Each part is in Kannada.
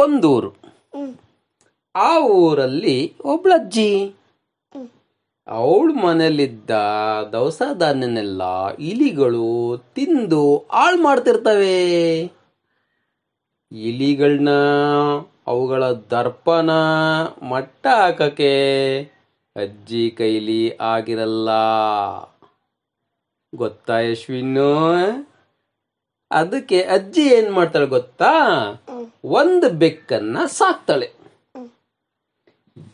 ಒಂದೂರು ಆ ಊರಲ್ಲಿ ಒಬ್ಳಜ್ಜಿ ಅವಳ ಮನೆಯಲ್ಲಿದ್ದ ದವಸ ಧಾನ್ಯನೆಲ್ಲ ಇಲಿಗಳು ತಿಂದು ಹಾಳು ಮಾಡ್ತಿರ್ತವೆ ಇಲಿಗಳನ್ನ ಅವುಗಳ ದರ್ಪನ ಮಟ್ಟ ಹಾಕಕ್ಕೆ ಅಜ್ಜಿ ಕೈಲಿ ಆಗಿರಲ್ಲ ಗೊತ್ತಾ ಯಶ್ವಿನ್ನು ಅದಕ್ಕೆ ಅಜ್ಜಿ ಏನು ಮಾಡ್ತಾಳೆ ಗೊತ್ತಾ ಒಂದು ಬೆಕ್ಕನ್ನ ಸಾಕ್ತಾಳೆ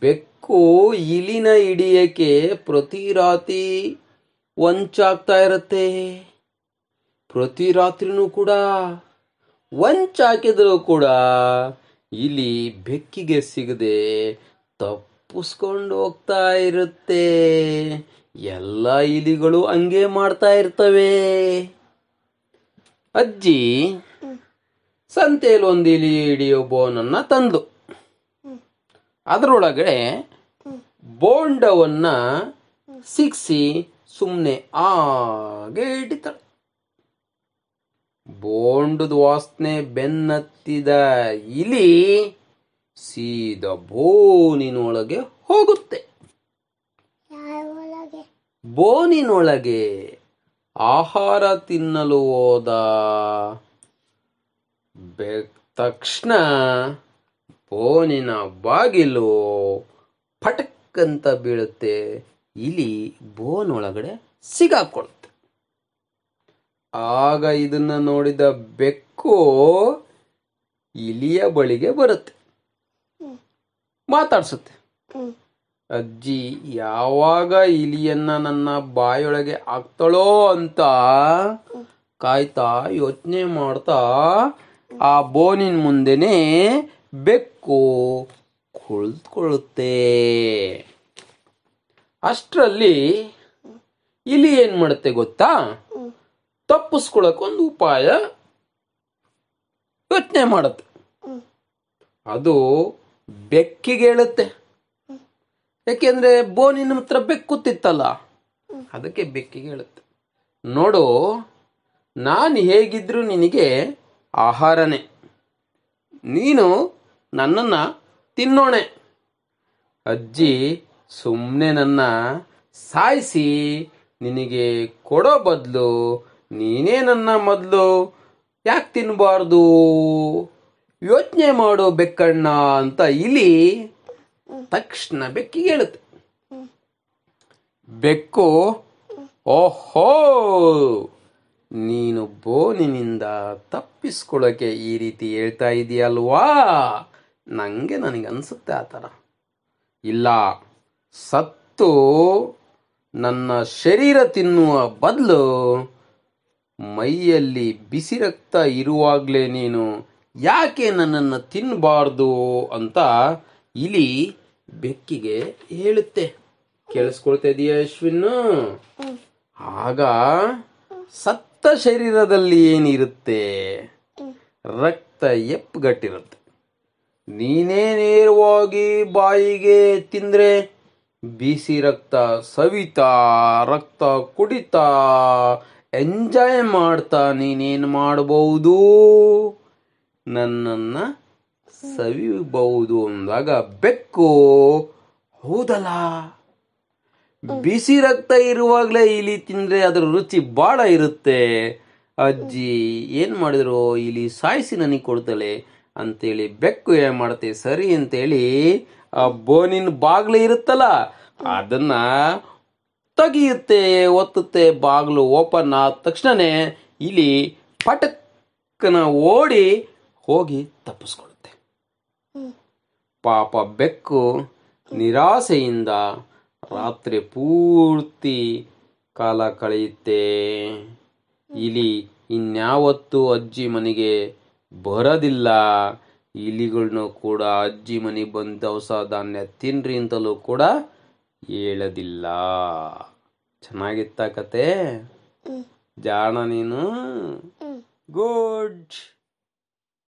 ಬೆಕ್ಕು ಇಲಿನ ಹಿಡಿಯಕ್ಕೆ ಪ್ರತಿ ರಾತ್ರಿ ವಂಚಾಗ್ತಾ ಇರತ್ತೆ ಪ್ರತಿ ರಾತ್ರಿನೂ ಕೂಡ ವಂಚಾಕಿದ್ರೂ ಕೂಡ ಇಲಿ ಬೆಕ್ಕಿಗೆ ಸಿಗದೆ ತಪ್ಪಿಸ್ಕೊಂಡು ಹೋಗ್ತಾ ಇರುತ್ತೆ ಎಲ್ಲ ಇಲಿಗಳು ಹಂಗೆ ಮಾಡ್ತಾ ಇರ್ತವೆ ಅಜ್ಜಿ ಸಂತೆಯಲ್ಲಿ ಇಲಿ ಹಿಡಿಯೋ ಬೋನನ್ನು ತಂದು ಅದರೊಳಗಡೆ ಬೋಂಡವನ್ನು ಸಿಕ್ಸಿ ಸುಮ್ಮನೆ ಆಗೆ ಹಿಡಿತಾಳೆ ಬೋಂಡದ ವಾಸನೆ ಬೆನ್ನತ್ತಿದ ಇಲಿ ಸೀದ ಬೋನಿನೊಳಗೆ ಹೋಗುತ್ತೆ ಬೋನಿನೊಳಗೆ ಆಹಾರ ತಿನ್ನಲು ಹೋದ ತಕ್ಷಣ ಫೋನಿನ ಬಾಗಿಲು ಫಟಕ್ ಅಂತ ಬೀಳುತ್ತೆ ಇಲಿ ಬೋನ್ ಒಳಗಡೆ ಸಿಗಾಕೊಳ್ಳುತ್ತೆ ಆಗ ಇದನ್ನ ನೋಡಿದ ಬೆಕ್ಕು ಇಲಿಯ ಬಳಿಗೆ ಬರುತ್ತೆ ಮಾತಾಡ್ಸುತ್ತೆ ಅಜ್ಜಿ ಯಾವಾಗ ಇಲಿಯನ್ನ ನನ್ನ ಬಾಯೊಳಗೆ ಹಾಕ್ತಾಳೋ ಅಂತ ಕಾಯ್ತಾ ಯೋಚನೆ ಮಾಡ್ತಾ ಆ ಬೋನಿನ ಮುಂದೆನೆ ಬೆಕ್ಕು ಕುಳಿತುಕೊಳ್ಳುತ್ತೆ ಅಷ್ಟರಲ್ಲಿ ಇಲ್ಲಿ ಏನ್ ಮಾಡುತ್ತೆ ಗೊತ್ತಾ ಒಂದು ಉಪಾಯ ಯೋಚನೆ ಮಾಡುತ್ತೆ ಅದು ಬೆಕ್ಕಿಗೆ ಹೇಳುತ್ತೆ ಯಾಕೆಂದ್ರೆ ಬೋನಿನ ಹತ್ರ ಬೆಕ್ಕುತ್ತಿತ್ತಲ್ಲ ಅದಕ್ಕೆ ಬೆಕ್ಕಿಗೆ ಹೇಳುತ್ತೆ ನೋಡು ನಾನು ಹೇಗಿದ್ರು ನಿನಗೆ ಆಹಾರನೇ ನೀನು ನನ್ನನ್ನು ತಿನ್ನೋಣೆ ಅಜ್ಜಿ ಸುಮ್ಮನೆ ನನ್ನ ಸಾಯಿಸಿ ನಿನಗೆ ಕೊಡೋ ಬದಲು ನೀನೇ ನನ್ನ ಮೊದಲು ಯಾಕೆ ತಿನ್ನಬಾರ್ದು ಯೋಚನೆ ಮಾಡೋ ಬೆಕ್ಕಣ್ಣ ಅಂತ ಇಲಿ ತಕ್ಷಣ ಬೆಕ್ಕಿ ಹೇಳುತ್ತೆ ಬೆಕ್ಕು ಓಹೋ ನೀನು ಬೋನಿನಿಂದ ತಪ್ಪಿಸ್ಕೊಳ್ಳೋಕೆ ಈ ರೀತಿ ಹೇಳ್ತಾ ಇದೆಯಲ್ವಾ ನನಗೆ ನನಗನ್ಸುತ್ತೆ ಆ ಥರ ಇಲ್ಲ ಸತ್ತು ನನ್ನ ಶರೀರ ತಿನ್ನುವ ಬದಲು ಮೈಯಲ್ಲಿ ಬಿಸಿ ರಕ್ತ ಇರುವಾಗಲೇ ನೀನು ಯಾಕೆ ನನ್ನನ್ನು ತಿನ್ನಬಾರ್ದು ಅಂತ ಇಲಿ ಬೆಕ್ಕಿಗೆ ಹೇಳುತ್ತೆ ಕೇಳಿಸ್ಕೊಳ್ತಾ ಇದೀಯ ಅಶ್ವಿನ್ ಆಗ ಸತ್ ರಕ್ತ ಶರೀರದಲ್ಲಿ ಏನಿರುತ್ತೆ ರಕ್ತ ಎಪ್ಪುಗಟ್ಟಿರುತ್ತೆ ನೀನೇ ನೇರವಾಗಿ ಬಾಯಿಗೆ ತಿಂದ್ರೆ ಬಿಸಿ ರಕ್ತ ಸವಿತಾ ರಕ್ತ ಕುಡಿತಾ ಎಂಜಾಯ್ ಮಾಡ್ತಾ ನೀನೇನು ಮಾಡಬಹುದು ನನ್ನನ್ನು ಸವಿಬಹುದು ಅಂದಾಗ ಬೆಕ್ಕು ಹೌದಲ್ಲ ಬಿಸಿ ರಕ್ತ ಇರುವಾಗಲೇ ಇಲಿ ತಿಂದ್ರೆ ಅದರ ರುಚಿ ಬಾಳ ಇರುತ್ತೆ ಅಜ್ಜಿ ಏನು ಮಾಡಿದ್ರು ಇಲಿ ಸಾಯಿಸಿ ನನಗೆ ಕೊಡ್ತಾಳೆ ಅಂತೇಳಿ ಬೆಕ್ಕು ಏನು ಮಾಡುತ್ತೆ ಸರಿ ಅಂತೇಳಿ ಆ ಬೋನಿನ ಬಾಗ್ಲು ಇರುತ್ತಲ್ಲ ಅದನ್ನ ತಗಿಯುತ್ತೆ ಒತ್ತುತ್ತೆ ಬಾಗಿಲು ಓಪನ್ ಆದ ತಕ್ಷಣನೇ ಇಲಿ ಪಟಕ್ಕನ ಓಡಿ ಹೋಗಿ ತಪ್ಪಿಸ್ಕೊಳ್ಳುತ್ತೆ ಪಾಪ ಬೆಕ್ಕು ನಿರಾಸೆಯಿಂದ ರಾತ್ರಿ ಪೂರ್ತಿ ಕಾಲ ಕಳೆಯುತ್ತೆ ಇಲಿ ಇನ್ಯಾವತ್ತೂ ಅಜ್ಜಿ ಮನೆಗೆ ಬರೋದಿಲ್ಲ ಇಲಿಗಳನ್ನು ಕೂಡ ಅಜ್ಜಿ ಮನೆ ಬಂದು ದವಸ ಧಾನ್ಯ ತಿನ್ರಿ ಅಂತಲೂ ಕೂಡ ಹೇಳೋದಿಲ್ಲ ಚೆನ್ನಾಗಿತ್ತ ಕತೆ ಜಾಣ ನೀನು ಗುಡ್